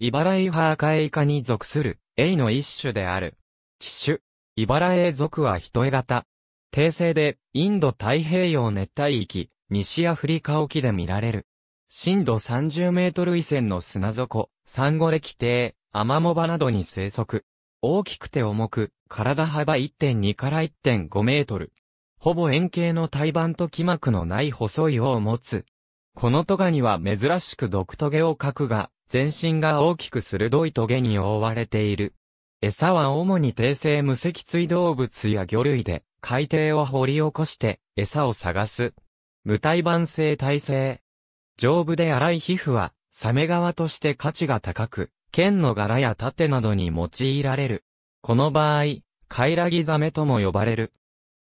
イバライハーカエイカに属する、エイの一種である。奇種、イバラエイ属は人絵型。定性で、インド太平洋熱帯域、西アフリカ沖で見られる。深度30メートル以前の砂底、サンゴレキテアマモバなどに生息。大きくて重く、体幅1.2から1.5メートル。ほぼ円形の胎盤と気膜のない細い尾を持つ。このトガには珍しく毒トゲを描くが、全身が大きく鋭い棘に覆われている。餌は主に低性無脊椎動物や魚類で、海底を掘り起こして、餌を探す。無体板性耐性。丈夫で粗い皮膚は、サメ側として価値が高く、剣の柄や盾などに用いられる。この場合、カイラギザメとも呼ばれる。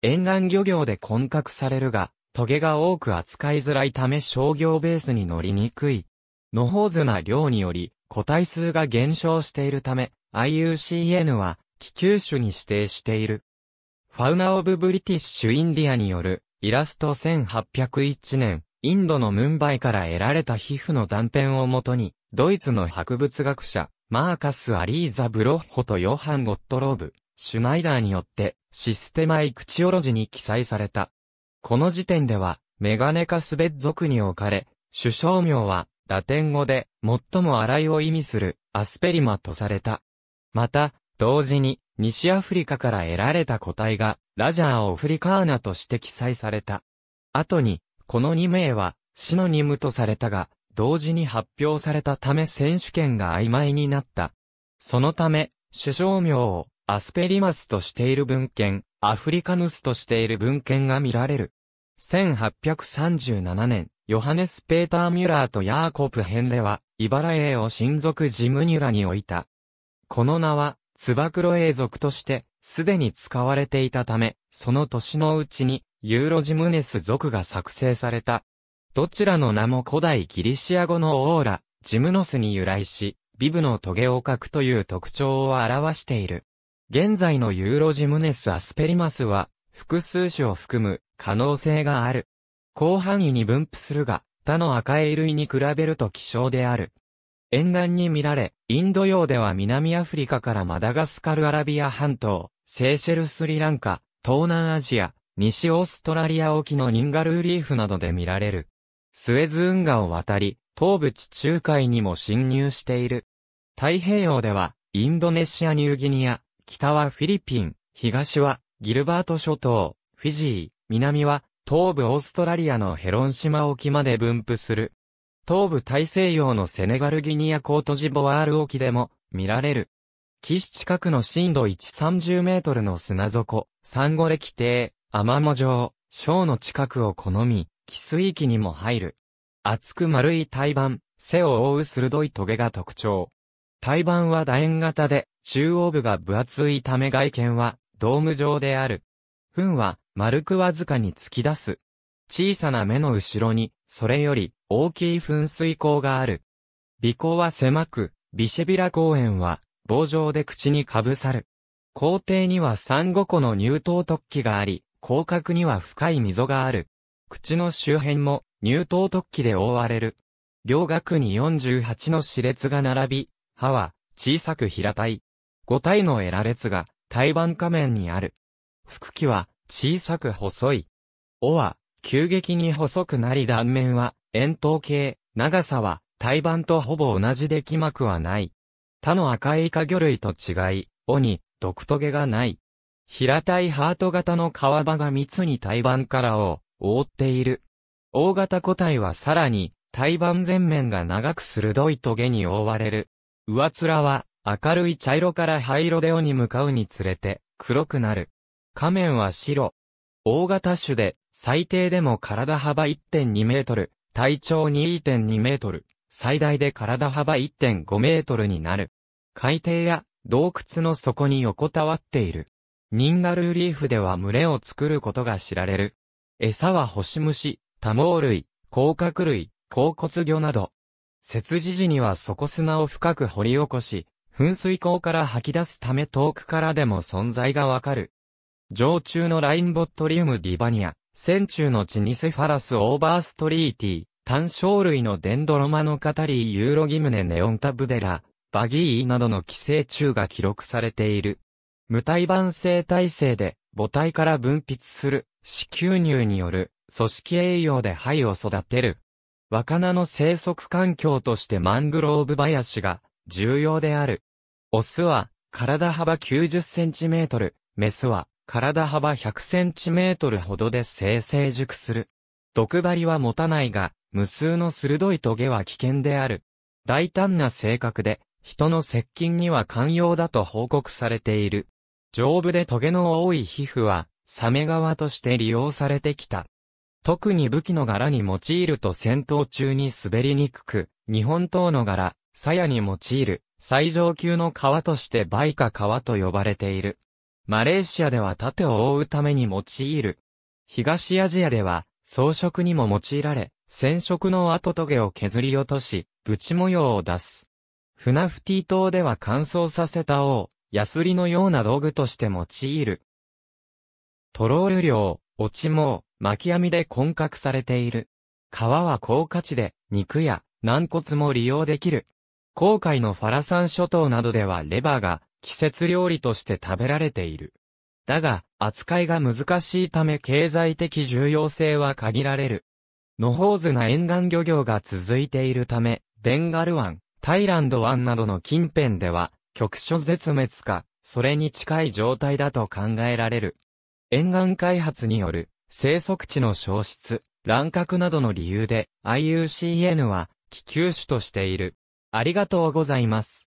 沿岸漁業で混獲されるが、トゲが多く扱いづらいため商業ベースに乗りにくい。のほうずな量により、個体数が減少しているため、IUCN は、気球種に指定している。ファウナ・オブ・ブリティッシュ・インディアによる、イラスト1801年、インドのムンバイから得られた皮膚の断片をもとに、ドイツの博物学者、マーカス・アリーザ・ブロッホとヨハン・ゴットローブ、シュナイダーによって、システマイクチオロジに記載された。この時点では、メガネカスベッ族に置かれ、首相名は、ラテン語で最も荒いを意味するアスペリマとされた。また、同時に西アフリカから得られた個体がラジャー・オフリカーナとして記載された。後に、この2名はシノニムとされたが、同時に発表されたため選手権が曖昧になった。そのため、首相名をアスペリマスとしている文献、アフリカヌスとしている文献が見られる。1837年、ヨハネス・ペーター・ミュラーとヤーコプ・ヘンレは、茨ーを親族ジムニュラに置いた。この名は、バクロエー族として、すでに使われていたため、その年のうちに、ユーロジムネス族が作成された。どちらの名も古代ギリシア語のオーラ、ジムノスに由来し、ビブのトゲを描くという特徴を表している。現在のユーロジムネス・アスペリマスは、複数種を含む可能性がある。広範囲に分布するが、他の赤い類に比べると希少である。沿岸に見られ、インド洋では南アフリカからマダガスカルアラビア半島、セーシェルスリランカ、東南アジア、西オーストラリア沖のニンガルーリーフなどで見られる。スエズ運河を渡り、東部地中海にも侵入している。太平洋では、インドネシアニューギニア、北はフィリピン、東はギルバート諸島、フィジー、南は東部オーストラリアのヘロン島沖まで分布する。東部大西洋のセネガルギニアコートジボワール沖でも見られる。岸近くの深度130メートルの砂底、サンゴ歴底、アマモ状、小の近くを好み、寄水域にも入る。厚く丸い胎盤、背を覆う鋭い棘が特徴。胎盤は楕円型で、中央部が分厚いため外見は、ドーム状である。糞は、丸くわずかに突き出す。小さな目の後ろに、それより大きい噴水口がある。鼻孔は狭く、ビシェビラ公園は棒状で口にかぶさる。校庭には3、5個の乳頭突起があり、広角には深い溝がある。口の周辺も乳頭突起で覆われる。両額に48の歯列が並び、歯は小さく平たい。5体のエラ列が胎盤下面にある。腹器は小さく細い。尾は、急激に細くなり断面は、円筒形、長さは、胎盤とほぼ同じで気膜はない。他の赤いイカ魚類と違い、尾に、毒トゲがない。平たいハート型の皮場が密に胎盤からを覆っている。大型個体はさらに、胎盤全面が長く鋭いトゲに覆われる。上面は、明るい茶色から灰色で尾に向かうにつれて、黒くなる。仮面は白。大型種で、最低でも体幅1.2メートル、体長2.2メートル、最大で体幅1.5メートルになる。海底や洞窟の底に横たわっている。ニンガルーリーフでは群れを作ることが知られる。餌は星虫、多毛類、甲殻類、甲骨魚など。雪地時には底砂を深く掘り起こし、噴水口から吐き出すため遠くからでも存在がわかる。常駐のラインボットリウムディバニア、戦中のチニセファラスオーバーストリーティ、単小類のデンドロマノカタリーユーロギムネネオンタブデラ、バギーなどの寄生虫が記録されている。無体盤性体制で母体から分泌する子宮乳による組織栄養で肺を育てる。若菜の生息環境としてマングローブ林が重要である。オスは体幅90センチメートル、メスは体幅100センチメートルほどで生成熟する。毒針は持たないが、無数の鋭い棘は危険である。大胆な性格で、人の接近には寛容だと報告されている。丈夫で棘の多い皮膚は、サメ側として利用されてきた。特に武器の柄に用いると戦闘中に滑りにくく、日本刀の柄、鞘に用いる、最上級の皮として梅花皮と呼ばれている。マレーシアでは盾を覆うために用いる。東アジアでは装飾にも用いられ、染色の跡トゲを削り落とし、ブチ模様を出す。フナフティ島では乾燥させた王、ヤスリのような道具として用いる。トロール漁、落ち網、巻き網で混獲されている。皮は高価値で、肉や軟骨も利用できる。航海のファラサン諸島などではレバーが季節料理として食べられている。だが、扱いが難しいため経済的重要性は限られる。野放図な沿岸漁業が続いているため、ベンガル湾、タイランド湾などの近辺では、局所絶滅か、それに近い状態だと考えられる。沿岸開発による生息地の消失、乱獲などの理由で IUCN は気球種としている。ありがとうございます。